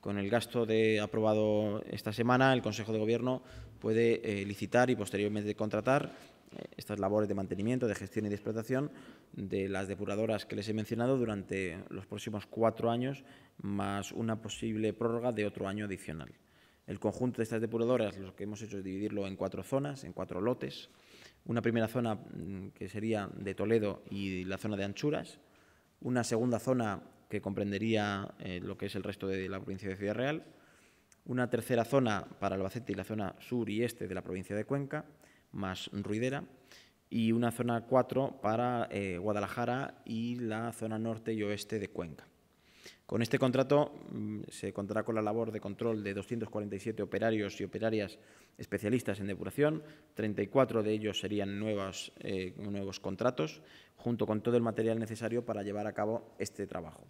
Con el gasto de, aprobado esta semana, el Consejo de Gobierno puede eh, licitar y posteriormente contratar eh, estas labores de mantenimiento, de gestión y de explotación de las depuradoras que les he mencionado durante los próximos cuatro años, más una posible prórroga de otro año adicional. El conjunto de estas depuradoras lo que hemos hecho es dividirlo en cuatro zonas, en cuatro lotes. Una primera zona mm, que sería de Toledo y la zona de Anchuras, una segunda zona que comprendería eh, lo que es el resto de la provincia de Ciudad Real, una tercera zona para Albacete y la zona sur y este de la provincia de Cuenca, más Ruidera, y una zona 4 para eh, Guadalajara y la zona norte y oeste de Cuenca. Con este contrato mm, se contará con la labor de control de 247 operarios y operarias especialistas en depuración, 34 de ellos serían eh, nuevos contratos, junto con todo el material necesario para llevar a cabo este trabajo.